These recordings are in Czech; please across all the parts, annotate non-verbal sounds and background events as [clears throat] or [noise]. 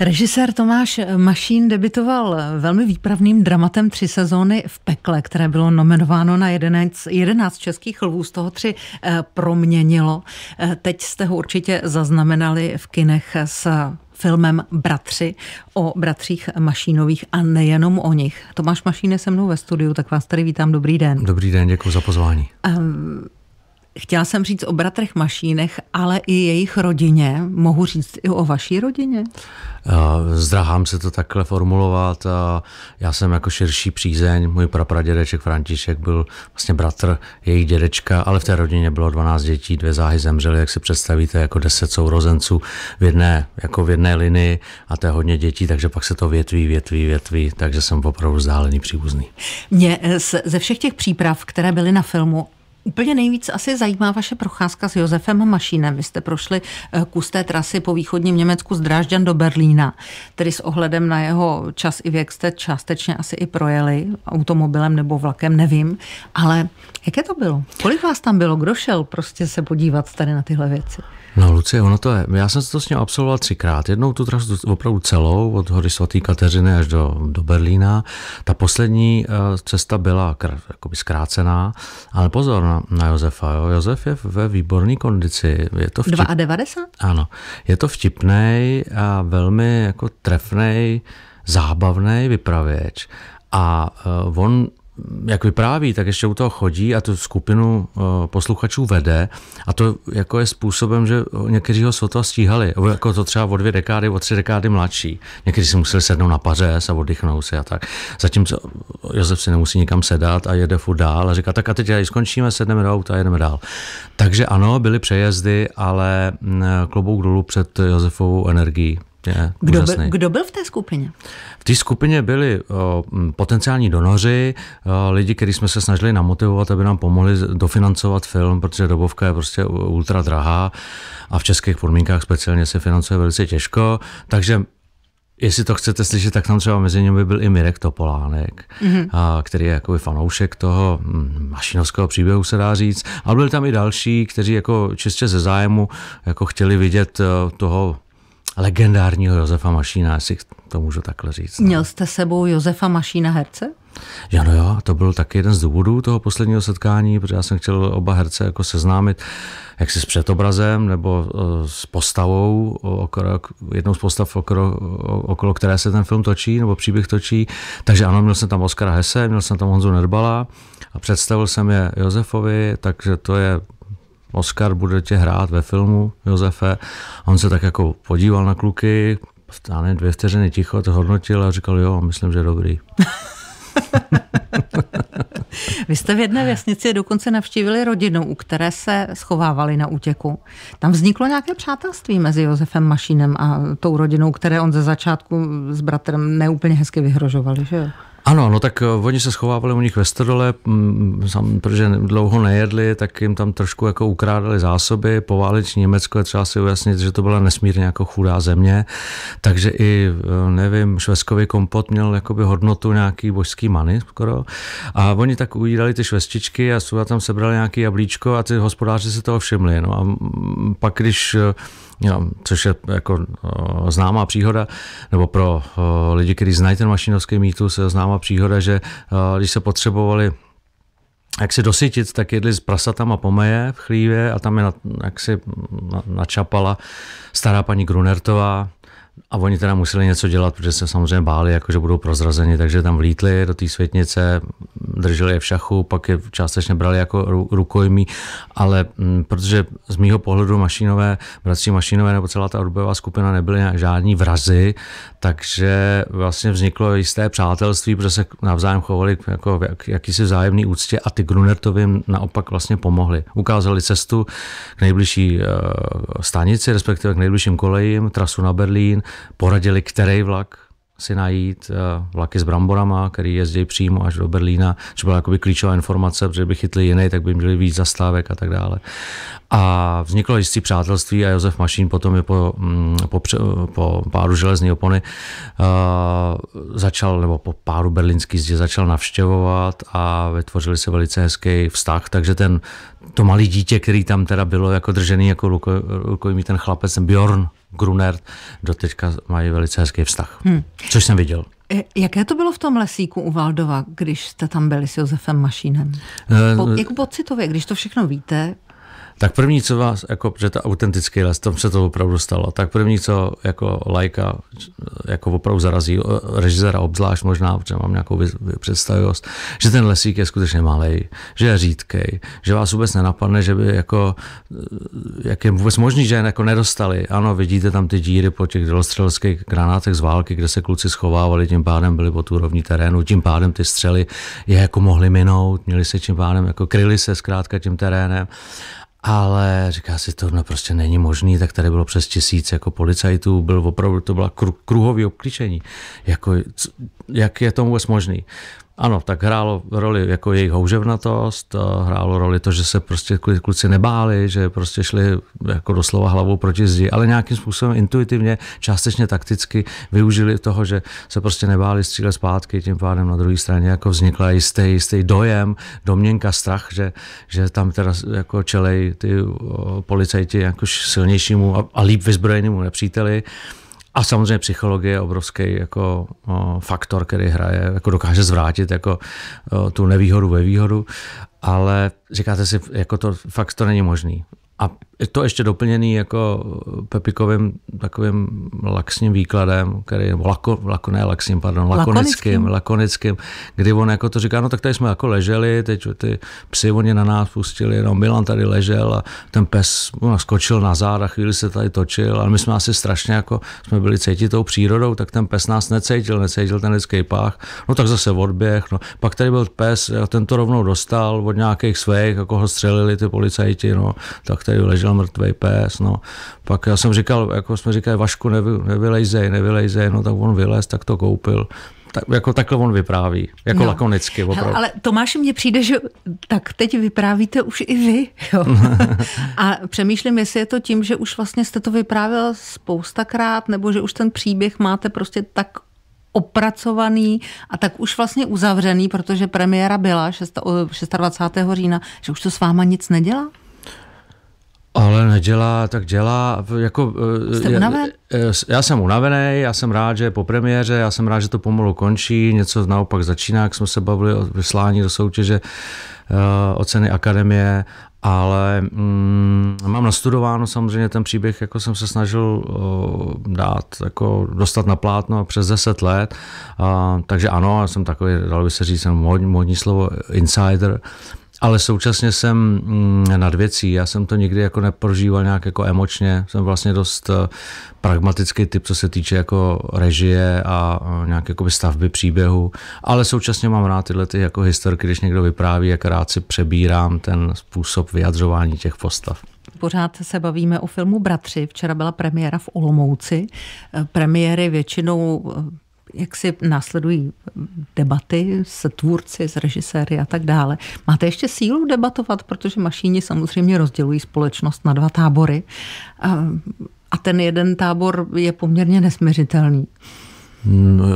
Režisér Tomáš Mašín debitoval velmi výpravným dramatem Tři sezóny v pekle, které bylo nominováno na 11, 11 českých lvů, z toho tři eh, proměnilo. Eh, teď jste ho určitě zaznamenali v kinech s filmem Bratři o bratřích Mašínových a nejenom o nich. Tomáš Mašín je se mnou ve studiu, tak vás tady vítám. Dobrý den. Dobrý den, děkuji za pozvání. Um, Chtěla jsem říct o bratrech Mašínech, ale i jejich rodině. Mohu říct i o vaší rodině? Eh, Zdrahám se to takhle formulovat. Eh, já jsem jako širší přízeň. Můj prapradědeček František byl vlastně bratr jejich dědečka, ale v té rodině bylo 12 dětí, dvě záhy zemřely, jak si představíte, jako 10 sourozenců v jedné, jako v jedné linii a to je hodně dětí, takže pak se to větví, větví, větví, takže jsem opravdu vzdálený příbuzný. Mě eh, ze všech těch příprav, které byly na filmu, Úplně nejvíc asi zajímá vaše procházka s Josefem Mašínem. Vy jste prošli eh, kus té trasy po východním Německu z Drážďan do Berlína. Tedy s ohledem na jeho čas i věk jste částečně asi i projeli automobilem nebo vlakem, nevím. Ale jaké to bylo? Kolik vás tam bylo? Kdo šel prostě se podívat tady na tyhle věci? No Lucie, ono to je. Já jsem to s ním absolvoval třikrát. Jednou tu trasu opravdu celou, od hory svatý Kateřiny až do, do Berlína. Ta poslední eh, cesta byla kr- jakoby zkrácená, ale pozor na, na Josefa. Jo. Josef je ve výborné kondici. Je to vtip... 92? Ano. Je to vtipný a velmi jako trefný, zábavný vypravěč. A eh, on jak vypráví, tak ještě u toho chodí a tu skupinu eh, posluchačů vede a to jako je způsobem, že někteří ho sotva stíhali, jako to třeba o dvě dekády, o tři dekády mladší. Někteří si museli sednout na paře a oddychnout si a tak. Zatímco Josef si nemusí nikam sedat a jede furt dál a říká, tak a teď skončíme, sedneme do auta a jedeme dál. Takže ano, byly přejezdy, ale mm, klobouk dolů před Josefovou energií je kdo, úžasný. Byl, kdo byl v té skupině? V té skupině byli o, potenciální donoři, o, lidi, kteří jsme se snažili namotivovat, aby nám pomohli dofinancovat film, protože dobovka je prostě ultra drahá a v českých podmínkách speciálně se financuje velice těžko. Takže Jestli to chcete slyšet, tak tam třeba mezi nimi byl i Mirek Topolánek, mm-hmm. a, který je jakoby fanoušek toho mašinovského příběhu, se dá říct. A byli tam i další, kteří jako čistě ze zájmu jako chtěli vidět toho legendárního Josefa Mašína, jestli to můžu takhle říct. No. Měl jste sebou Josefa Mašína herce? Já no jo, to byl taky jeden z důvodů toho posledního setkání, protože já jsem chtěl oba herce jako seznámit, jak si s předobrazem nebo eh, s postavou, okolo, jednou z postav, okolo, okolo které se ten film točí nebo příběh točí. Takže ano, měl jsem tam Oskara Hesse, měl jsem tam Honzu Nerbala a představil jsem je Josefovi, takže to je Oscar bude tě hrát ve filmu, Josefe. A on se tak jako podíval na kluky, stáne dvě vteřiny ticho, to hodnotil a říkal, jo, myslím, že dobrý. [laughs] Vy jste v jedné vesnici dokonce navštívili rodinu, u které se schovávali na útěku. Tam vzniklo nějaké přátelství mezi Josefem Mašínem a tou rodinou, které on ze začátku s bratrem neúplně hezky vyhrožovali, že jo? Ano, no tak eh, oni se schovávali u nich ve stodole, sam, mm, protože dlouho nejedli, tak jim tam trošku jako ukrádali zásoby. Pováleční Německo je třeba si ujasnit, že to byla nesmírně jako chudá země, takže i, eh, nevím, šveskový kompot měl jakoby hodnotu nějaký božský many skoro. A oni tak ujídali ty švestičky a tam sebrali nějaký jablíčko a ty hospodáři si toho všimli. No a pak, když eh, což je jako eh, známá příhoda, nebo pro eh, lidi, kteří znají ten mašinovský mýtus, je známá příhoda, že eh, když se potřebovali jak si dosytit, tak jedli s prasatama pomeje v chlívě a tam je na, jak si načapala stará paní Grunertová, a oni teda museli něco dělat, protože se samozřejmě báli, jako že budou prozrazeni, takže tam vlítli do té světnice, drželi je v šachu, pak je částečně brali jako rukojmí, ale m, mm, protože z mýho pohledu mašinové, bratři mašinové nebo celá ta odbojová skupina nebyly žádní vrazy, takže vlastně vzniklo jisté přátelství, protože se navzájem chovali jako jak, jakýsi vzájemný úctě a ty Grunertovým naopak vlastně pomohli. Ukázali cestu k nejbližší eh, stanici, respektive k nejbližším kolejím, trasu na Berlín, poradili, který vlak si najít eh, vlaky s bramborama, který jezdí přímo až do Berlína, což byla jakoby klíčová informace, protože by chytli jiný, tak by měli víc zastávek a tak dále. A vzniklo jistý přátelství a Josef Mašín potom je po, mm, po, po páru železní opony uh, začal, nebo po páru berlínský zdi začal navštěvovat a vytvořili se velice hezký vztah, takže ten, to malý dítě, který tam teda bylo jako držený jako rukojmí ten chlapec, ten Bjorn, Grunert, doteďka mají velice hezký vztah, hmm. což jsem viděl. E, jaké to bylo v tom lesíku u Valdova, když jste tam byli s Josefem Mašínem? E, po, jako pocitově, když to všechno víte, tak první, co vás, jako, že ta autentický les, tam se to opravdu stalo, tak první, co jako lajka, jako opravdu zarazí, režisera obzvlášť možná, protože mám nějakou představivost, že ten lesík je skutečně malý, že je řídkej, že vás vůbec nenapadne, že by jako, jak je vůbec možný, že jako nedostali. Ano, vidíte tam ty díry po těch dělostřelských granátech z války, kde se kluci schovávali, tím pádem byli pod úrovní terénu, tím pádem ty střely je jako mohly minout, měli se tím pádem, jako kryli se zkrátka tím terénem. Ale říká si to, no prostě není možný, tak tady bylo přes tisíc jako policajtů, byl opravdu, to byla kruhový obklíčení. Jako, jak je to vůbec možný? Ano, tak hrálo roli jako jejich houževnatost, eh, hrálo roli to, že se prostě kluci nebáli, že prostě šli jako doslova hlavou proti zdi, ale nějakým způsobem intuitivně, částečně takticky využili toho, že se prostě nebáli střílet zpátky, tím pádem na druhé straně jako vznikla jistý, jistý dojem, domněnka, strach, že, že tam teda jako čelej ty eh, policajti jako silnějšímu a, a líp vyzbrojenému nepříteli. A samozřejmě psychologie je obrovský jako faktor, který hraje, jako dokáže zvrátit jako tu nevýhodu ve výhodu, ale říkáte si, jako to fakt to není možný. A to ještě doplněný jako Pepikovým takovým laxním výkladem, který je lako, lako, ne laxním, pardon, lakonickým, lakonickým, lakonickým, kdy on jako to říká, no tak tady jsme jako leželi, teď ty psy oni na nás pustili, no Milan tady ležel a ten pes no, skočil na záda, chvíli se tady točil, ale my jsme asi strašně jako, jsme byli cítit tou přírodou, tak ten pes nás necítil, necítil ten lidský pách, no tak zase odběh, no. Pak tady byl pes, ten to rovnou dostal od nějakých svých, jako ho střelili ty policajti, no, tak tady ležel mrtvý pes, no. Pak já jsem říkal, jako jsme říkali, Vašku, nevy, nevylejzej, nevylejzej, no tak on vylez, tak to koupil. Tak, jako takhle on vypráví, jako no. lakonicky opravdu. Hele, ale Tomáši, mně přijde, že tak teď vyprávíte už i vy. Jo. [laughs] a přemýšlím, jestli je to tím, že už vlastně jste to vyprávěl spoustakrát, nebo že už ten příběh máte prostě tak opracovaný a tak už vlastně uzavřený, protože premiéra byla 26. října, že už to s váma nic nedělá? Ale nedělá, tak dělá. Jako, eh, Jste unaven? Já, eh, já jsem unavený, já jsem rád, že je po premiéře, já jsem rád, že to pomalu končí, něco naopak začíná, jak jsme se bavili o vyslání do soutěže, eh, o ceny akademie, ale mm, mám nastudováno samozřejmě ten příběh, jako jsem se snažil uh, dát, jako dostat na plátno přes 10 let, Uh, takže ano, jsem takový, dalo by se říct, jsem modní, modní slovo insider, ale současně jsem mm, nad věcí, já jsem to nikdy jako neprožíval nějak jako emočně, jsem vlastně dost eh, pragmatický typ, co se týče jako režie a eh, nějaké jako stavby příběhu, ale současně mám rád tyhle ty jako historky, když někdo vypráví, jak rád si přebírám ten způsob vyjadřování těch postav. Pořád se bavíme o filmu Bratři. Včera byla premiéra v Olomouci. Eh, premiéry většinou jak si následují debaty s tvůrci, s režiséry a tak dále. Máte ještě sílu debatovat, protože mašíni samozřejmě rozdělují společnost na dva tábory a, ten jeden tábor je poměrně nesměřitelný.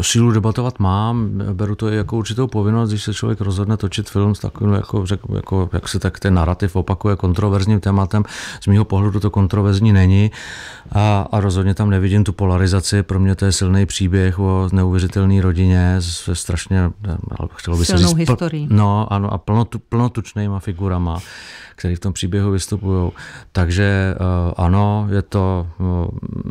Sílu debatovat mám, beru to jako určitou povinnost, když se člověk rozhodne točit film s takovým, jako, jako, jak se tak ten narrativ opakuje kontroverzním tématem. Z mého pohledu to kontroverzní není a, a rozhodně tam nevidím tu polarizaci. Pro mě to je silný příběh o neuvěřitelné rodině se strašně, chtělo by se říct, historii. Pl, no, ano, a plno, plnotučnýma figurama, které v tom příběhu vystupují. Takže eh, ano, je to,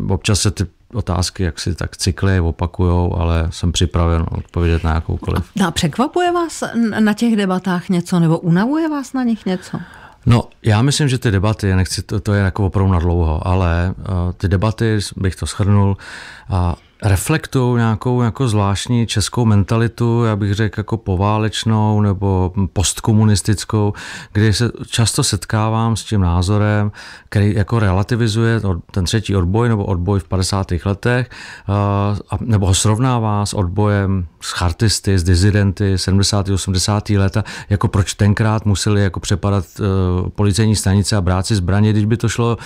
eh, občas se ty otázky, jak si tak cykly opakujou, ale jsem připraven odpovědět na jakoukoliv. A překvapuje vás na těch debatách něco, nebo unavuje vás na nich něco? No, já myslím, že ty debaty, nechci, to, to je jako opravdu na dlouho, ale uh, ty debaty, bych to shrnul, a uh, reflektují nějakou jako zvláštní českou mentalitu, já bych řekl jako poválečnou nebo postkomunistickou, kdy se často setkávám s tím názorem, který jako relativizuje ten třetí odboj nebo odboj v 50. letech, nebo ho srovnává s odbojem s chartisty, s dizidenty 70. 80. leta, jako proč tenkrát museli jako přepadat e, policejní stanice a brát si zbraně, když by to šlo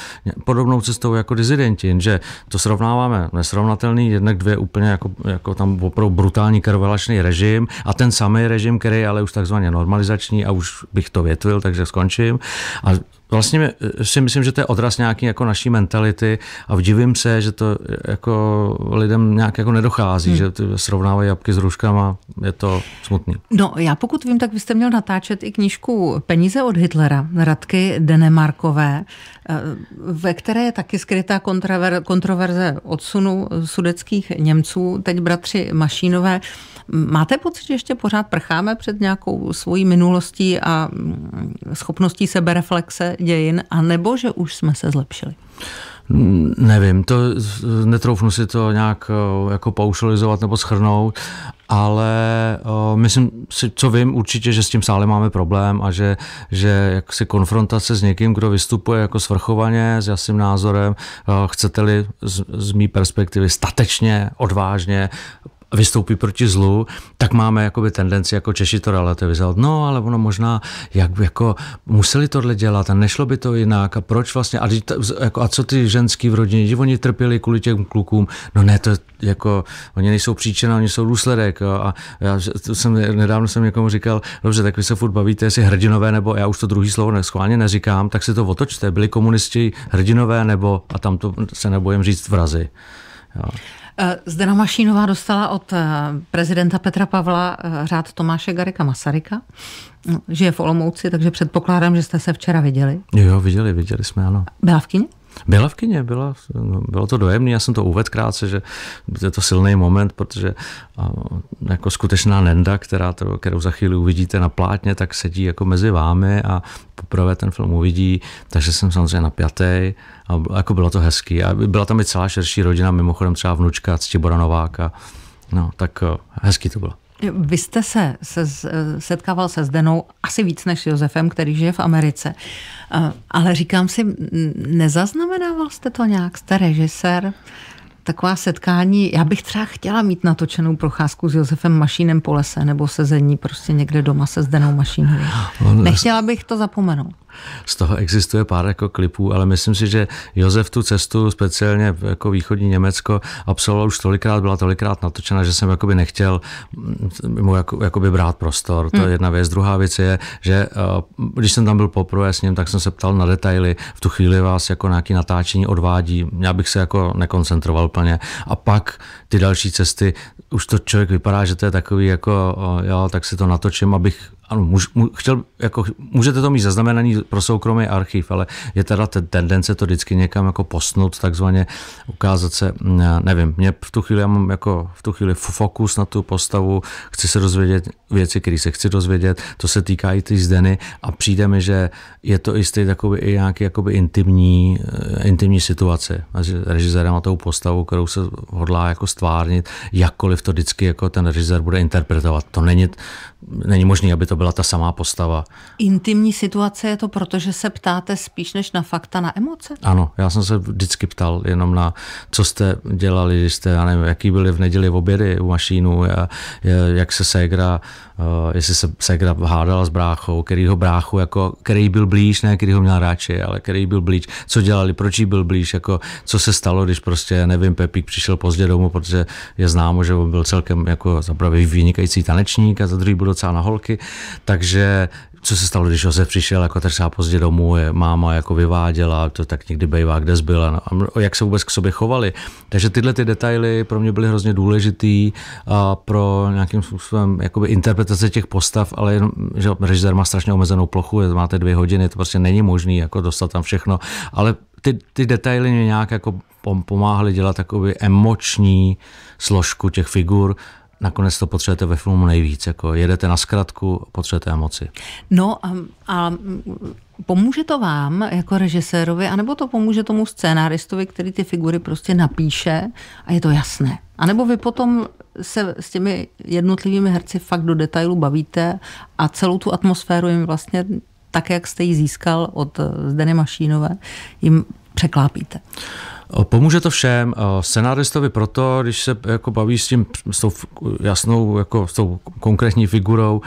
podobnou cestou jako dizidenti, jenže to srovnáváme nesrovnatelný jednak dvě úplně jako, jako tam opravdu brutální krvelačný režim a ten samý režim, který je ale už takzvaně normalizační a už bych to větvil, takže skončím. A vlastně eh, si myslím, že to je odraz nějaký jako naší mentality a vdivím se, že to eh, jako lidem nějak jako nedochází, hmm. že srovnávají jabky s ruškama, je to smutný. No já pokud vím, tak byste měl natáčet i knížku Peníze od Hitlera, Radky Denemarkové, eh, ve které je taky skrytá kontrover- kontroverze odsunu sudeckých Němců, teď bratři Mašínové. Máte pocit, že ještě pořád prcháme před nějakou svojí minulostí a mm, schopností sebereflexe dějin, anebo že už jsme se zlepšili? Mm, nevím, to netroufnu si to nějak eh, jako paušalizovat nebo schrnout, ale uh, myslím si, co vím, určitě, že s tím sálem máme problém a že, že jaksi konfrontace s někým, kdo vystupuje jako svrchovaně, s jasným názorem, uh, chcete-li z, z mý perspektivy statečně, odvážně vystoupí proti zlu, tak máme jakoby tendenci jako Češi to relativizovat. No, ale ono možná, jak jako museli tohle dělat a nešlo by to jinak a proč vlastně, a, jako, a co ty ženský v rodině, oni trpěli kvůli těm klukům, no ne, to jako, oni nejsou příčina, oni jsou důsledek jo, a já to jsem, nedávno jsem někomu říkal, dobře, tak vy se furt bavíte, jestli hrdinové nebo já už to druhý slovo neschválně neříkám, tak si to otočte, byli komunisti hrdinové nebo, a tam to se nebojím říct, vrazy. Jo. Eh, Zdena Mašínová dostala od eh, prezidenta Petra Pavla eh, řád Tomáše Garika Masaryka. Žije v Olomouci, takže předpokládám, že jste se včera viděli. Jo, jo viděli, viděli jsme, ano. Byla v kině? Byla v Kyně, byla, no, bylo to dojemné, já jsem to uvedl krátce, že je to silný moment, protože jako skutečná Nenda, která to, kterou za chvíli uvidíte na plátně, tak sedí jako mezi vámi a poprvé ten film uvidí, takže jsem samozřejmě napjatý a jako bylo to hezký. A byla tam i celá širší rodina, mimochodem třeba vnučka Ctibora Nováka, no tak eh, hezký to bylo. Vy jste se, se setkával se Zdenou asi víc než Josefem, který žije v Americe. Eh, ale říkám si, nezaznamenával jste to nějak? Jste režisér? Taková setkání, já bych třeba chtěla mít natočenou procházku s Josefem Mašínem po lese nebo sezení prostě někde doma se Zdenou Mašínou. Nechtěla bych to zapomenout z toho existuje pár jako klipů, ale myslím si, že Josef tu cestu, speciálně jako východní Německo, absolvoval už tolikrát, byla tolikrát natočena, že jsem jakoby nechtěl mm, mu jako, jakoby brát prostor. To je hmm. jedna věc. Druhá věc je, že eh, když jsem tam byl poprvé s ním, tak jsem se ptal na detaily. V tu chvíli vás jako nějaký natáčení odvádí. Já bych se jako nekoncentroval plně. A pak ty další cesty, už to člověk vypadá, že to je takový jako, eh, jo, tak si to natočím, abych, ano, můž, mů, chtěl, jako, můžete to mít zaznamenaný pro soukromý archiv, ale je teda tendence to vždycky někam jako posnout, takzvaně ukázat se, mm, nevím, mě v tu chvíli, já mám jako v tu chvíli fokus na tu postavu, chci se dozvědět věci, které se chci dozvědět, to se týká i ty zdeny a přijde mi, že je to jistý takový i nějaký jakoby intimní, eh, intimní situace mezi režisérem a tou postavou, kterou se hodlá jako stvárnit, jakkoliv to vždycky jako ten režisér bude interpretovat. To není, není možné, aby to to byla ta samá postava. Intimní situace je to, protože se ptáte spíš než na fakta, na emoce? Ano, já jsem se vždycky ptal jenom na, co jste dělali, když jste, já nevím, jaký byly v neděli v obědy u mašínu, jak se ségra, eh, jestli se ségra hádala s bráchou, kterýho bráchu, jako, který byl blíž, ne který ho měl radši, ale který byl blíž, co dělali, proč jí byl blíž, jako, co se stalo, když prostě, nevím, Pepík přišel pozdě domů, protože je známo, že on byl celkem jako zapravě vynikající tanečník a za druhý byl docela na holky, takže co se stalo, když Josef přišel jako třeba pozdě domů, je, máma jako vyváděla, to tak někdy bejvá, kde zbyla, no, jak se vůbec k sobě chovali. Takže tyhle ty detaily pro mě byly hrozně důležitý a pro nějakým způsobem jakoby interpretace těch postav, ale jenom, že režisér má strašně omezenou plochu, máte dvě hodiny, to prostě není možné jako dostat tam všechno, ale ty, ty detaily mě nějak jako pomáhaly dělat takový emoční složku těch figur nakonec to potřebujete ve filmu nejvíc. Jako jedete na zkratku, potřebujete emoci. No a, a pomůže to vám jako režisérovi, anebo to pomůže tomu scénáristovi, který ty figury prostě napíše a je to jasné. A nebo vy potom se s těmi jednotlivými herci fakt do detailu bavíte a celou tu atmosféru jim vlastně tak, jak jste ji získal od eh, Zdeny Mašínové, jim překlápíte. Pomůže to všem. Scenáristovi proto, když se jako baví s tím s tou jasnou, jako s tou konkrétní figurou,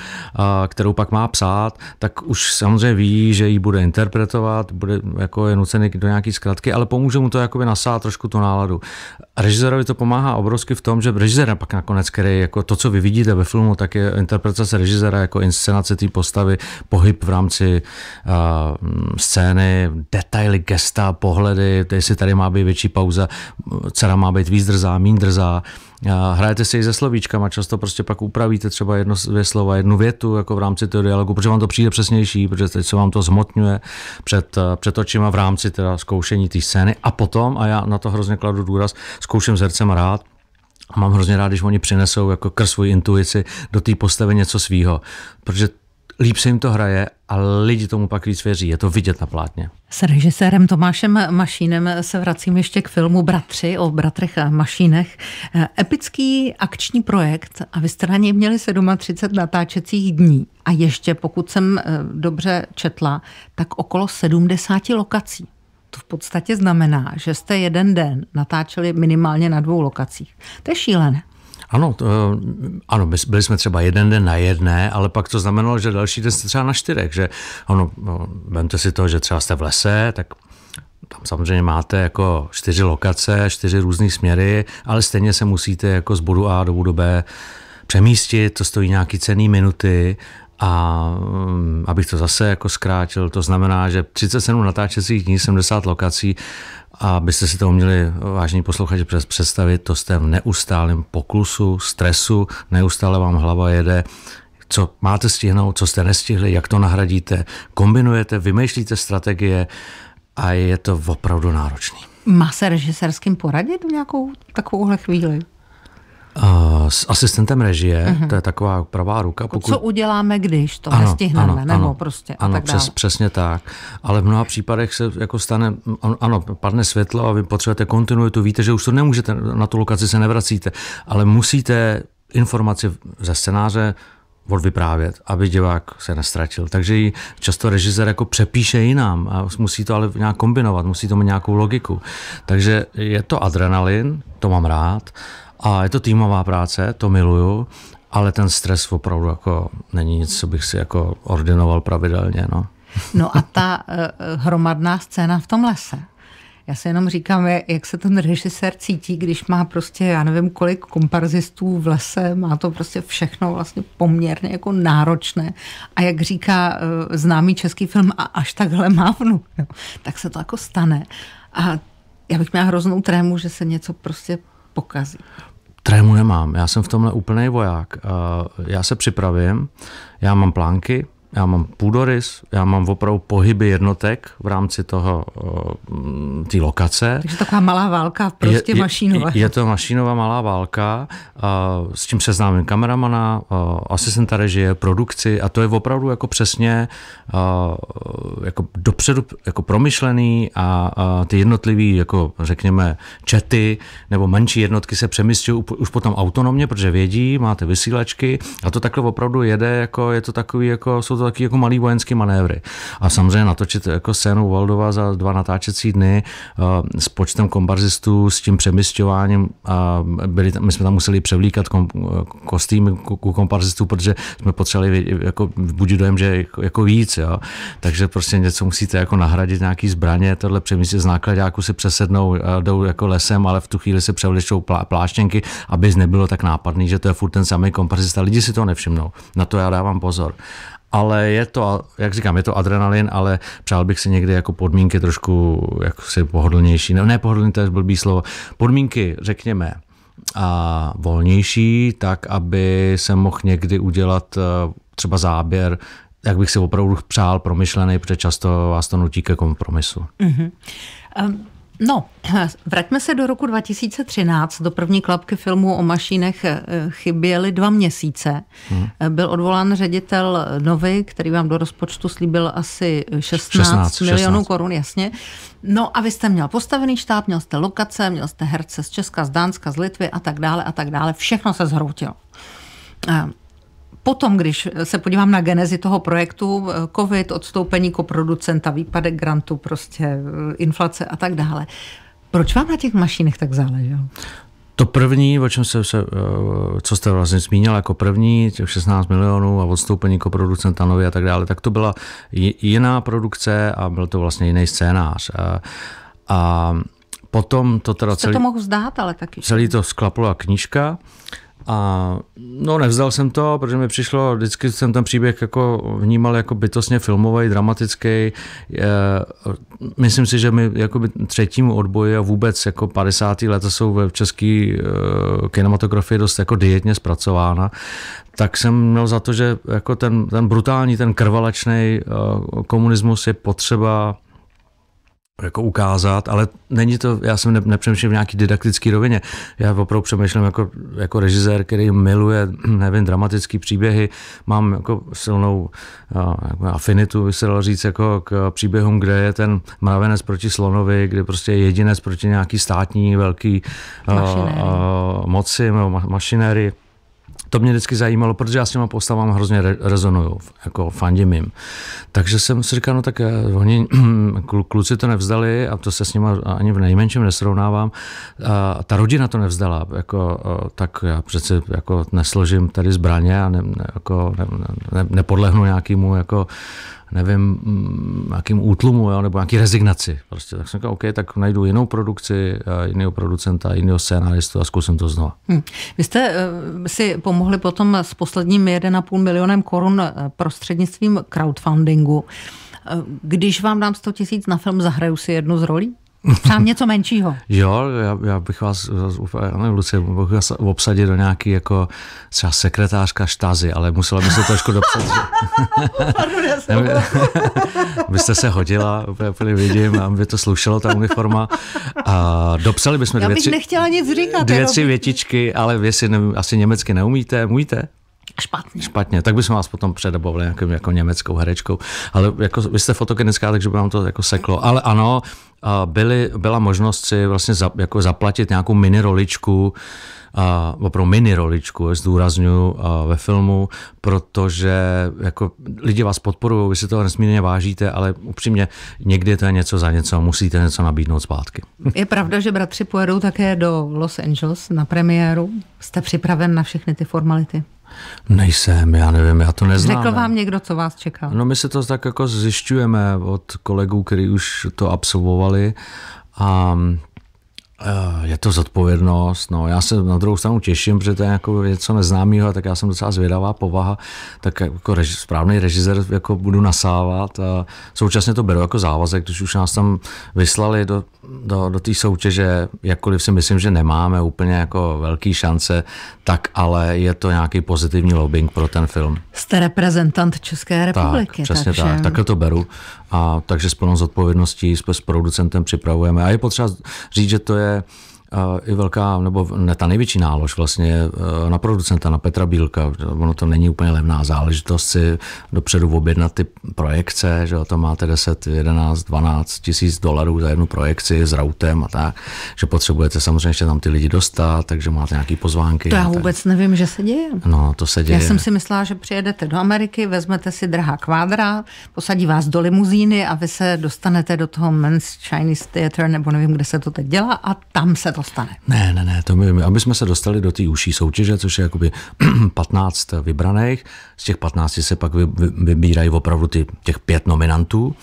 kterou pak má psát, tak už samozřejmě ví, že ji bude interpretovat, bude jako je nucený do nějaký zkratky, ale pomůže mu to jakoby nasát trošku tu náladu. režisérovi to pomáhá obrovsky v tom, že režisér pak nakonec, který jako to, co vy vidíte ve filmu, tak je interpretace režiséra jako inscenace té postavy, pohyb v rámci uh, scény, detaily, gesta, pohledy, jestli tady má být větší pauza, dcera má být víc drzá, mín drzá, hrajete si i se slovíčkama, často prostě pak upravíte třeba jedno, dvě slova, jednu větu jako v rámci toho dialogu, protože vám to přijde přesnější, protože teď se vám to zmotňuje před, eh, před očima v rámci teda zkoušení té scény a potom, a já na to hrozně kladu důraz, zkouším s hercem rád, a mám hrozně rád, když oni přinesou jako kr svoji intuici do té postavy něco svýho, protože líp se jim to hraje a lidi tomu pak víc věří. Je to vidět na plátně. S režisérem Tomášem Mašínem se vracím ještě k filmu Bratři o bratrech a Mašínech. Eh, epický akční projekt a vy jste na něj měli 37 natáčecích dní. A ještě, pokud jsem eh, dobře četla, tak okolo 70 lokací. To v podstatě znamená, že jste jeden den natáčeli minimálně na dvou lokacích. To je šílené. Ano, to, eh, ano, byli jsme třeba jeden den na jedné, ale pak to znamenalo, že další den jste třeba na čtyřech, že ano, no, vemte si to, že třeba jste v lese, tak tam samozřejmě máte jako čtyři lokace, čtyři různé směry, ale stejně se musíte jako z bodu A do bodu B přemístit, to stojí nějaký cený minuty a mm, abych to zase jako zkrátil, to znamená, že 37 natáčecích dní, 70 lokací, a abyste si to uměli, poslouchat, posluchači, představit, to jste v neustálém poklusu, stresu, neustále vám hlava jede, co máte stihnout, co jste nestihli, jak to nahradíte, kombinujete, vymýšlíte strategie a je to opravdu náročný. Má se režisérským poradit v nějakou takovouhle chvíli? Uh, s asistentem režie, uh-huh. to je taková pravá ruka. Jako pokud... Co uděláme, když to ano, nestihneme, ano, nebo ano, prostě Ano, tak přes, dále. přesně tak. Ale v mnoha případech se jako stane, ano, padne světlo a vy potřebujete kontinuitu, víte, že už to nemůžete, na tu lokaci se nevracíte, ale musíte informaci ze scénáře odvyprávět, aby divák se nestratil. Takže ji často režisér jako přepíše jinam a musí to ale nějak kombinovat, musí to mít nějakou logiku. Takže je to adrenalin, to mám rád, a je to týmová práce, to miluju, ale ten stres opravdu jako není nic, co bych si jako ordinoval pravidelně. No, no a ta eh, eh, hromadná scéna v tom lese. Já se jenom říkám, jak se ten režisér cítí, když má prostě, já nevím, kolik komparzistů v lese, má to prostě všechno vlastně poměrně jako náročné. A jak říká eh, známý český film, a až takhle mávnu, no, tak se to jako stane. A já bych měla hroznou trému, že se něco prostě pokazí. Trému nemám, já jsem v tomhle úplný voják. Eh, já se připravím, já mám plánky, já mám půdorys, já mám opravdu pohyby jednotek v rámci toho, eh, té lokace. Takže taková malá válka, prostě je, je, mašínová. Je to mašínová malá válka, eh, s tím seznámím kameramana, eh, asistenta režie, produkci a to je opravdu jako přesně jako dopředu jako promyšlený a ty jednotlivý, jako řekněme, čety nebo menší jednotky se přemysťují už potom autonomně, protože vědí, máte vysílačky a to takhle opravdu jede, jako je to takový, jako jsou to taky jako malý vojenský manévry. A samozřejmě natočit jako scénu Waldova za dva natáčecí dny eh, s počtem komparzistů, s tím přemysťováním, a byli, my jsme tam museli převlíkat kom, eh, kostýmy ku komparzistů, protože jsme potřebovali jako buď dojem, že jako, jako víc. Jo. Takže prostě něco musíte jako nahradit, nějaký zbraně, tohle přemysl z nákladňáku si přesednou, eh, jdou jako lesem, ale v tu chvíli se převlečou plá, pláštěnky, aby nebylo tak nápadný, že to je furt ten samý komparzista. Lidi si to nevšimnou. Na to já dávám pozor ale je to, jak říkám, je to adrenalin, ale přál bych si někdy jako podmínky trošku si pohodlnější, ne, ne pohodlný, to je blbý slovo, podmínky, řekněme, a volnější, tak aby se mohl někdy udělat eh, třeba záběr, jak bych si opravdu přál, promyšlený, protože často vás to nutí ke kompromisu. Mm-hmm. Um. No, [clears throat] vraťme se do roku 2013. Do první klapky filmu o mašinech eh, chyběly dva měsíce. Hmm. Eh, byl odvolán ředitel Novy, který vám do rozpočtu slíbil asi 16, 16 milionů 16. korun, jasně. No a vy jste měl postavený štáb, měl jste lokace, měl jste herce z Česka, z Dánska, z Litvy a tak dále a tak dále. Všechno se zhroutilo. Eh, Potom, když se podívám na genezi toho projektu, covid, odstoupení koproducenta, výpadek grantu, prostě eh, inflace a tak dále. Proč vám na těch mašinech tak záleželo? To první, o čem se, se, eh, co jste vlastně zmínil jako první, těch 16 milionů a odstoupení ko-producenta nově a tak dále, tak to byla jiná produkce a byl to vlastně jiný scénář. A, eh, a potom to teda Jste celý... to mohl zdát, ale taky. Celý to sklapla knížka. A no nevzdal jsem to, protože mi přišlo, vždycky jsem ten příběh jako vnímal jako bytostně filmový, dramatický. Je, myslím si, že mi jako třetímu odboji a vůbec jako 50. leta jsou v české uh, e, kinematografii dost jako dietně zpracována, tak jsem měl za to, že jako ten, ten brutální, ten krvalačný uh, e, komunismus je potřeba jako ukázat, ale není to, já jsem ne, nepřemýšlím v nějaký didaktický rovině. Já opravdu přemýšlím jako, jako režisér, který miluje, [clears throat] nevím, dramatické příběhy. Mám jako silnou jako afinitu, by se dalo říct, jako k příběhům, kde je ten mravenec proti slonovi, kde prostě je jedinec proti nějaký státní velký a, a, moci nebo ma, mašinérii. To mě vždycky zajímalo, protože já s těma postavám hrozně re- rezonuju, jako fandím jim. Takže jsem si říkal, no tak eh, oni, [clears throat] kluci to nevzdali a to se s nimi ani v nejmenším nesrovnávám. A ta rodina to nevzdala, jako, eh, tak já přece jako nesložím tady zbraně a ne, ne, jako, ne, ne, nepodlehnu nějakému jako nevím, mm, nějakým útlumu jo, nebo nějaký rezignaci. Prostě tak jsem říkal, OK, tak najdu jinou produkci, jiného producenta, jiného scénáristu a zkusím to znovu. Hmm. Vy jste uh, si pomohli potom s posledním 1,5 milionem korun eh, prostřednictvím crowdfundingu. Eh, když vám dám 100 tisíc na film, zahraju si jednu z rolí? Sám něco menšího. [laughs] jo, já, já bych vás, ne, Lucie, bych vás obsadit do nějaký jako třeba sekretářka štazy, ale musela by se trošku dopsat. Že... [laughs] Pardon, jsem Byste [laughs] se hodila, úplně vidím, aby to slušelo ta uniforma. A dopsali bychom dvě, tři, nechtěla nic říkat, dvě, tři větičky, ale vy si ne, asi německy neumíte, umíte? Špatně. Špatně, tak bychom vás potom předobovali nějakou jako německou herečkou. Ale jako, vy jste fotogenická, takže by vám to jako seklo. Ale ano, byly, byla možnost si vlastně za, jako zaplatit nějakou mini roličku, a, opravdu no, mini roličku, zdůraznuju ve filmu, protože jako lidi vás podporují, vy si toho nesmírně vážíte, ale upřímně někdy to je něco za něco, musíte něco nabídnout zpátky. Je pravda, že bratři pojedou také do Los Angeles na premiéru? Jste připraven na všechny ty formality? Nejsem, já nevím, já to neznám. Řekl vám někdo, co vás čeká? No my se to tak jako zjišťujeme od kolegů, kteří už to absolvovali a je to zodpovědnost. No, já se na druhou stranu těším, protože to je jako něco neznámého, tak já jsem docela zvědavá povaha, tak jako reži, správný režisér jako budu nasávat. A současně to beru jako závazek, když už nás tam vyslali do do, do té soutěže, jakkoliv si myslím, že nemáme úplně jako velký šance, tak ale je to nějaký pozitivní lobbying pro ten film. Jste reprezentant České republiky. Tak, přesně takže... tak, takhle to beru. A takže s plnou zodpovědností s, s producentem připravujeme. A je potřeba říct, že to je uh, i velká, nebo ne, ta největší nálož vlastně eh, na producenta, na Petra Bílka. Ono to není úplně levná záležitost si dopředu objednat ty projekce, že to máte 10, 11, 12 tisíc dolarů za jednu projekci s routem a tak, že potřebujete samozřejmě ještě tam ty lidi dostat, takže máte nějaký pozvánky. To já vůbec tak. nevím, že se děje. No, to se děje. Já jsem si myslela, že přijedete do Ameriky, vezmete si drahá kvádra, posadí vás do limuzíny a vy se dostanete do toho Men's Chinese Theater, nebo nevím, kde se to teď dělá a tam se to stane. Ne, ne, ne, to my, aby jsme se dostali do té užší soutěže, což je jakoby 15 [clears throat] vybraných, z těch 15 se pak vy, vy, vybírají opravdu ty, těch pět nominantů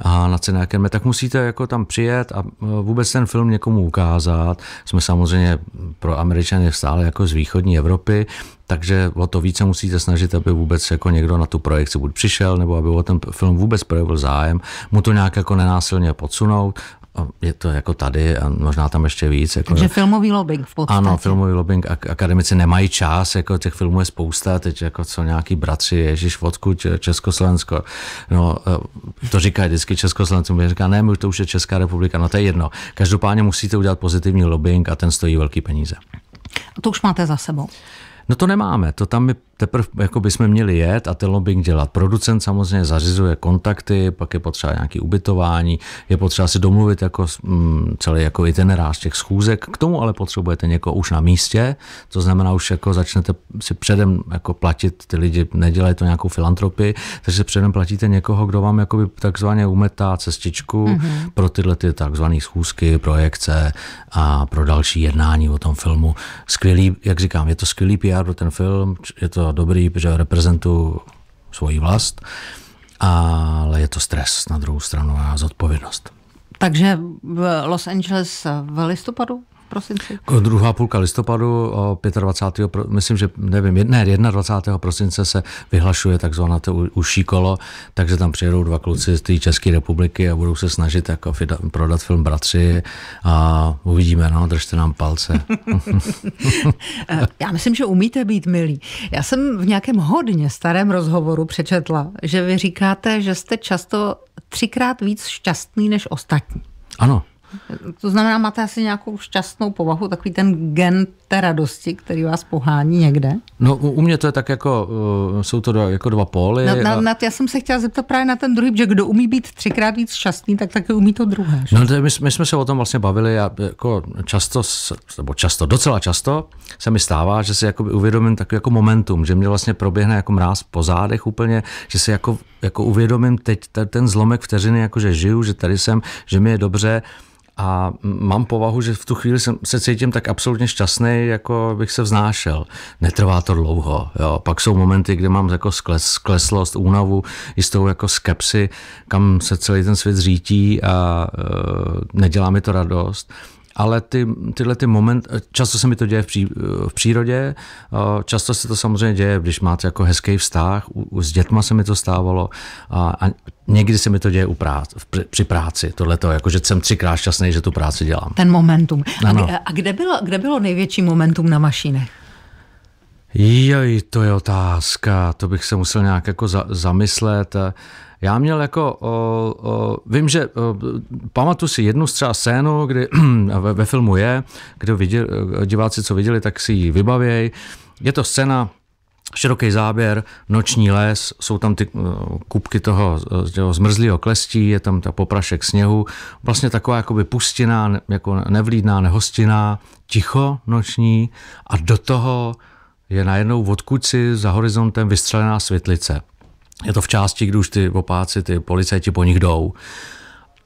a na cenákem, tak musíte jako tam přijet a e, vůbec ten film někomu ukázat. Jsme samozřejmě pro Američany stále jako z východní Evropy, takže o to více musíte snažit, aby vůbec jako někdo na tu projekci buď přišel, nebo aby o ten film vůbec projevil zájem, mu to nějak jako nenásilně podsunout, je to jako tady a možná tam ještě víc. Jako, Takže filmový lobbying v podstatě. Ano, filmový lobbying, ak- akademici nemají čas, jako těch filmů je spousta, teď jako co nějaký bratři, Ježíš, odkud Československo. No, eh, to říkají vždycky Československo, říká, ne, to už je Česká republika, no to je jedno. Každopádně musíte udělat pozitivní lobbying a ten stojí velký peníze. A to už máte za sebou. No to nemáme, to tam my teprve jako bychom měli jet a ten lobbying dělat. Producent samozřejmě zařizuje kontakty, pak je potřeba nějaké ubytování, je potřeba si domluvit jako mm, celý jako itinerář těch schůzek. K tomu ale potřebujete někoho už na místě, to znamená už jako začnete si předem jako platit ty lidi, nedělají to nějakou filantropii, takže si předem platíte někoho, kdo vám jakoby takzvaně umetá cestičku mm-hmm. pro tyhle ty takzvané schůzky, projekce a pro další jednání o tom filmu. Skvělý, jak říkám, je to skvělý PR PR pro ten film, je to dobrý, protože reprezentuju svoji vlast, ale je to stres na druhou stranu a zodpovědnost. Takže v Los Angeles v listopadu? prosinci? Jako druhá půlka listopadu, 25. Pro, myslím, že nevím, ne, 21. prosince se vyhlašuje takzvané to uší kolo, takže tam přijedou dva kluci z té České republiky a budou se snažit jako fida, prodat film Bratři a uvidíme, no, držte nám palce. [laughs] [laughs] Já myslím, že umíte být milí. Já jsem v nějakém hodně starém rozhovoru přečetla, že vy říkáte, že jste často třikrát víc šťastný než ostatní. Ano. To znamená, máte asi nějakou šťastnou povahu, takový ten gen té radosti, který vás pohání někde? No u mě to je tak jako, eh, jsou to dva, jako dva póly. Na, na, a... na, já jsem se chtěla zeptat právě na ten druhý, že kdo umí být třikrát víc šťastný, tak taky umí to druhé. No, to my, my, jsme se o tom vlastně bavili a jako často, nebo často, docela často se mi stává, že si uvědomím takový jako momentum, že mě vlastně proběhne jako mráz po zádech úplně, že si jako, jako uvědomím teď ten zlomek vteřiny, jako že žiju, že tady jsem, že mi je dobře a mám povahu, že v tu chvíli jsem, se cítím tak absolutně šťastný, jako bych se vznášel. Netrvá to dlouho. Jo. Pak jsou momenty, kdy mám jako skles, skleslost, únavu, jistou jako skepsy, kam se celý ten svět řítí a e, nedělá mi to radost ale ty, tyhle ty moment, často se mi to děje v, pří, v přírodě, často se to samozřejmě děje, když máte jako hezký vztah, u, u, s dětma se mi to stávalo a, a někdy se mi to děje u prác, při, při práci, tohle to, jako že jsem třikrát šťastný, že tu práci dělám. Ten momentum. Ano. A, a kde, bylo, kde bylo největší momentum na mašinech? Joj, to je otázka, to bych se musel nějak jako za, zamyslet. Já měl jako, o, o, vím, že o, pamatuju si jednu třeba scénu, kdy [clears throat] ve, ve filmu je, kdo viděl, diváci, co viděli, tak si ji vybavějí. Je to scéna, široký záběr, noční les, jsou tam ty kupky toho, toho zmrzlého klestí, je tam ta poprašek sněhu, vlastně taková jakoby pustina, jako nevlídná, nehostinná, ticho noční a do toho je najednou odkud si za horizontem vystřelená světlice. Je to v části, kdy už ty opáci, ty policajti po nich jdou.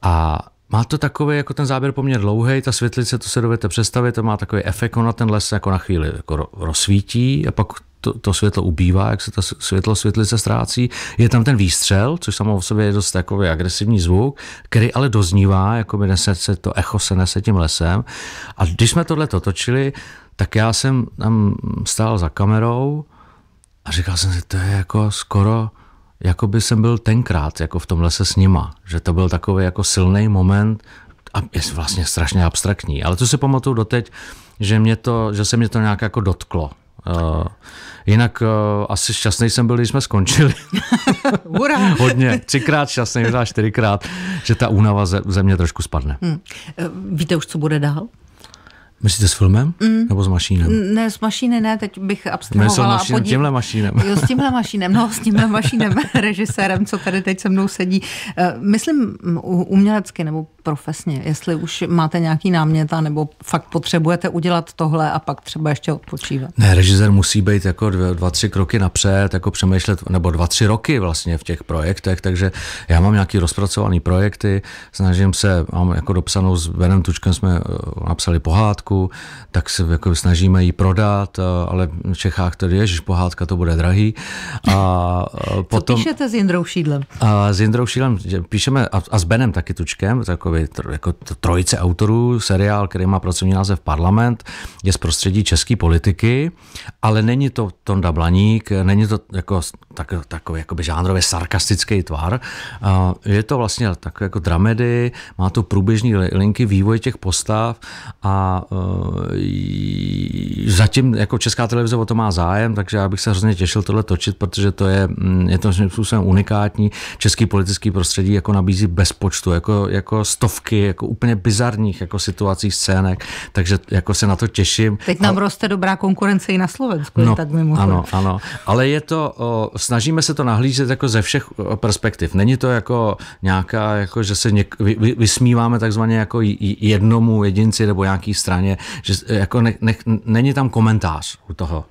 A má to takový, jako ten záběr poměrně dlouhý, ta světlice, to se dovedete představit, to má takový efekt, ona ten les jako na chvíli jako rozsvítí a pak to, to světlo ubývá, jak se to světlo světlice ztrácí. Je tam ten výstřel, což samo o sobě je dost takový agresivní zvuk, který ale doznívá, jako by nese se to echo se nese tím lesem. A když jsme tohle točili, tak já jsem tam stál za kamerou a říkal jsem si, to je jako skoro, jako by jsem byl tenkrát jako v tom lese s nima, že to byl takový jako silný moment, a je vlastně strašně abstraktní, ale to si pamatuju doteď, že, mě to, že se mě to nějak jako dotklo, Eh, jinak uh, asi šťastný jsem byl, když jsme skončili. [laughs] Hodně, třikrát šťastný, možná čtyřikrát, že ta únava ze, ze mě trošku spadne. Hmm. Víte už, co bude dál? Myslíte s filmem? Mm. Nebo s mašínem? Ne, s mašíny ne, teď bych abstrahovala. Myslím s podí... tímhle mašínem. Jo, s tímhle mašínem, no, s tímhle mašínem, [laughs] [laughs] režisérem, co tady teď se mnou sedí. Eh, myslím umělecky nebo profesně, jestli už máte nějaký náměta, nebo fakt potřebujete udělat tohle a pak třeba ještě odpočívat. Ne, režisér musí být jako dva, dva tři kroky napřed, jako přemýšlet, nebo dva, tři roky vlastně v těch projektech, takže já mám nějaký rozpracovaný projekty, snažím se, mám jako dopsanou s Benem Tučkem jsme eh, napsali pohádku, pohádku, tak se jako snažíme ji prodat, eh, ale v Čechách to je, že pohádka to bude drahý. A eh, potom, Co píšete s Jindrou Šídlem? A s Jindrou Šídlem píšeme a, a s Benem taky Tučkem, takový jako trojice autorů, seriál, který má pracovní název Parlament, je z prostředí české politiky, ale není to Tonda Blaník, není to jako tak, takový jakoby žánrově sarkastický tvar. Je to vlastně takové jako dramedy, má to průběžný linky vývoj těch postav a eh, Eh, zatím jako Česká televize o to má zájem, takže já bych se hrozně těšil tohle točit, protože to je, mm, je to způsobem unikátní. Český politický prostředí jako nabízí bezpočtu, jako, jako stovky, jako úplně bizarních jako situací, scének, takže jako se na to těším. Teď nám A... roste dobrá konkurence i na Slovensku, no, tak mimo. Ano, ano, ale je to, o, snažíme se to nahlížet jako ze všech perspektiv. Není to jako nějaká, jako, že se něk, vy, vysmíváme takzvaně jako jednomu jedinci nebo nějaký straně, samozřejmě, že jako ne, ne, není tam komentář u toho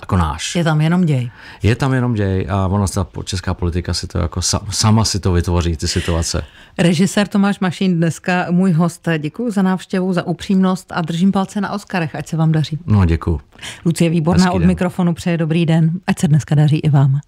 jako náš. Je tam jenom děj. Je tam jenom děj a ona ta česká politika si to jako sama si to vytvoří, ty situace. Režisér Tomáš Mašín dneska můj host. Děkuji za návštěvu, za upřímnost a držím palce na Oscarech, ať se vám daří. No děkuji. Lucie Výborná Hezký od den. mikrofonu přeje dobrý den, ať se dneska daří i vám.